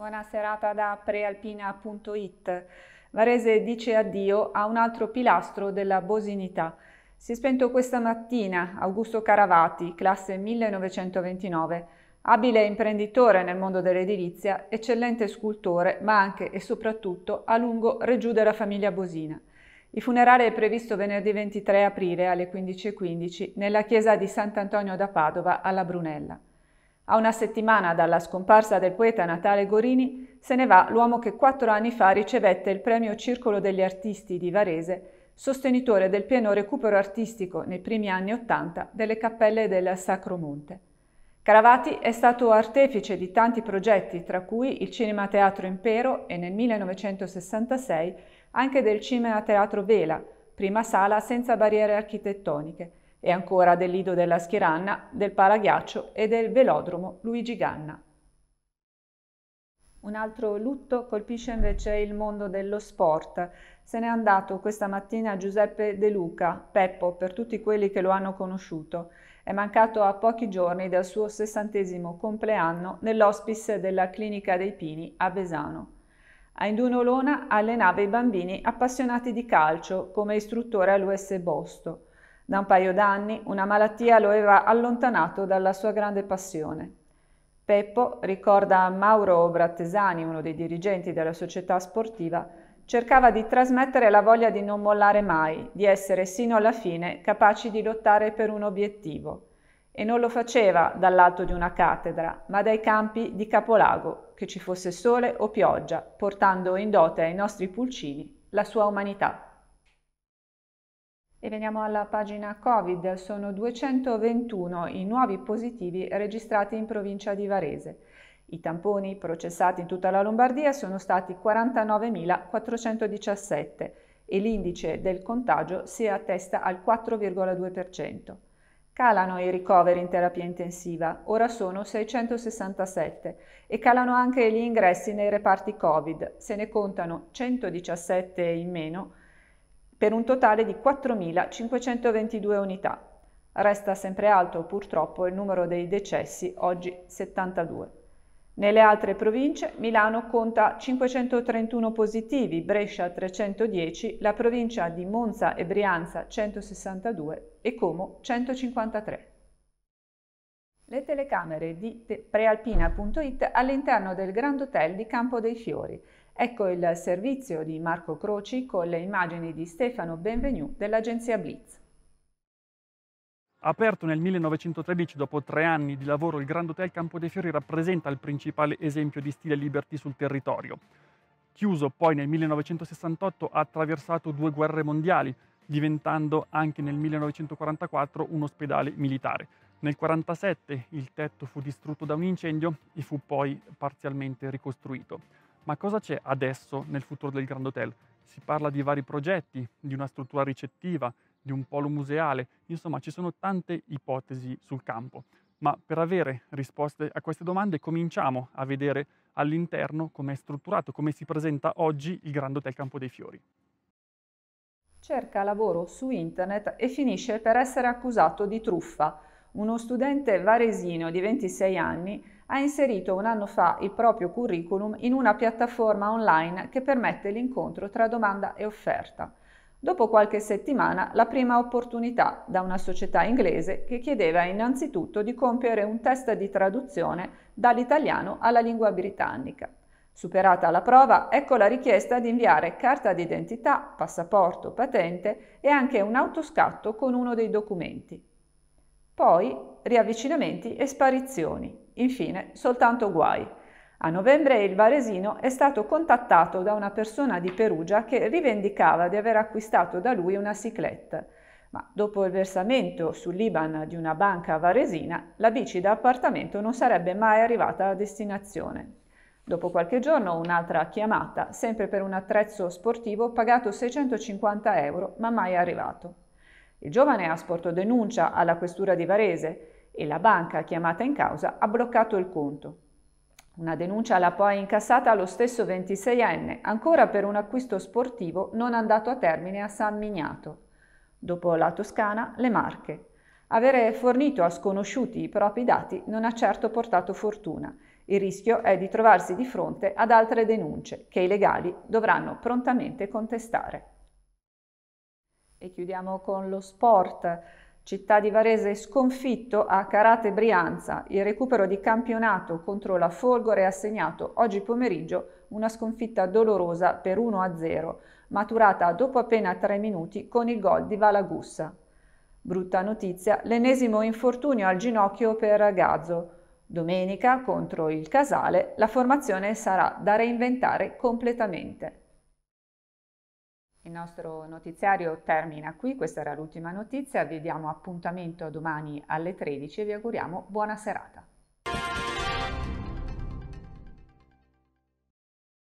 Buona serata da prealpina.it. Varese dice addio a un altro pilastro della bosinità. Si è spento questa mattina Augusto Caravati, classe 1929, abile imprenditore nel mondo dell'edilizia, eccellente scultore, ma anche e soprattutto a lungo reggiù della famiglia Bosina. Il funerale è previsto venerdì 23 aprile alle 15.15 nella chiesa di Sant'Antonio da Padova alla Brunella. A una settimana dalla scomparsa del poeta Natale Gorini se ne va l'uomo che quattro anni fa ricevette il premio Circolo degli Artisti di Varese, sostenitore del pieno recupero artistico nei primi anni Ottanta delle cappelle del Sacro Monte. Caravati è stato artefice di tanti progetti, tra cui il Cinema Teatro Impero e nel 1966 anche del Cinema Teatro Vela, prima sala senza barriere architettoniche, e ancora del Lido della Schiranna, del Palaghiaccio e del Velodromo Luigi Ganna. Un altro lutto colpisce invece il mondo dello sport. Se n'è andato questa mattina Giuseppe De Luca, Peppo per tutti quelli che lo hanno conosciuto. È mancato a pochi giorni dal suo sessantesimo compleanno nell'ospice della Clinica dei Pini a Besano. A Indunolona allenava i bambini appassionati di calcio come istruttore all'US Boston. Da un paio d'anni una malattia lo aveva allontanato dalla sua grande passione. Peppo, ricorda Mauro Brattesani, uno dei dirigenti della società sportiva, cercava di trasmettere la voglia di non mollare mai, di essere sino alla fine capaci di lottare per un obiettivo. E non lo faceva dall'alto di una cattedra, ma dai campi di Capolago, che ci fosse sole o pioggia, portando in dote ai nostri pulcini la sua umanità. E veniamo alla pagina Covid, sono 221 i nuovi positivi registrati in provincia di Varese. I tamponi processati in tutta la Lombardia sono stati 49.417 e l'indice del contagio si attesta al 4,2%. Calano i ricoveri in terapia intensiva, ora sono 667, e calano anche gli ingressi nei reparti Covid, se ne contano 117 in meno per un totale di 4.522 unità. Resta sempre alto purtroppo il numero dei decessi, oggi 72. Nelle altre province Milano conta 531 positivi, Brescia 310, la provincia di Monza e Brianza 162 e Como 153. Le telecamere di prealpina.it all'interno del Grand Hotel di Campo dei Fiori Ecco il servizio di Marco Croci con le immagini di Stefano Benvenu dell'agenzia Blitz. Aperto nel 1913 dopo tre anni di lavoro, il Grand Hotel Campo dei Fiori rappresenta il principale esempio di stile liberty sul territorio. Chiuso poi nel 1968 ha attraversato due guerre mondiali, diventando anche nel 1944 un ospedale militare. Nel 1947 il tetto fu distrutto da un incendio e fu poi parzialmente ricostruito. Ma cosa c'è adesso nel futuro del Grand Hotel? Si parla di vari progetti, di una struttura ricettiva, di un polo museale, insomma ci sono tante ipotesi sul campo. Ma per avere risposte a queste domande cominciamo a vedere all'interno come è strutturato, come si presenta oggi il Grand Hotel Campo dei Fiori. Cerca lavoro su internet e finisce per essere accusato di truffa uno studente varesino di 26 anni ha inserito un anno fa il proprio curriculum in una piattaforma online che permette l'incontro tra domanda e offerta. Dopo qualche settimana la prima opportunità da una società inglese che chiedeva innanzitutto di compiere un test di traduzione dall'italiano alla lingua britannica. Superata la prova, ecco la richiesta di inviare carta d'identità, passaporto, patente e anche un autoscatto con uno dei documenti poi riavvicinamenti e sparizioni, infine soltanto guai. A novembre il Varesino è stato contattato da una persona di Perugia che rivendicava di aver acquistato da lui una cicletta, ma dopo il versamento sull'Iban di una banca varesina, la bici da appartamento non sarebbe mai arrivata a destinazione. Dopo qualche giorno un'altra chiamata, sempre per un attrezzo sportivo pagato 650 euro, ma mai arrivato. Il giovane ha sporto denuncia alla questura di Varese e la banca chiamata in causa ha bloccato il conto. Una denuncia l'ha poi incassata lo stesso 26enne, ancora per un acquisto sportivo non andato a termine a San Mignato. Dopo la Toscana, le Marche. Avere fornito a sconosciuti i propri dati non ha certo portato fortuna. Il rischio è di trovarsi di fronte ad altre denunce che i legali dovranno prontamente contestare. E chiudiamo con lo sport. Città di Varese sconfitto a Karate Brianza. Il recupero di campionato contro la Folgore ha segnato oggi pomeriggio una sconfitta dolorosa per 1-0, maturata dopo appena 3 minuti con il gol di Valagussa. Brutta notizia, l'ennesimo infortunio al ginocchio per Gazzo. Domenica contro il Casale la formazione sarà da reinventare completamente. Il nostro notiziario termina qui, questa era l'ultima notizia, vi diamo appuntamento domani alle 13 e vi auguriamo buona serata.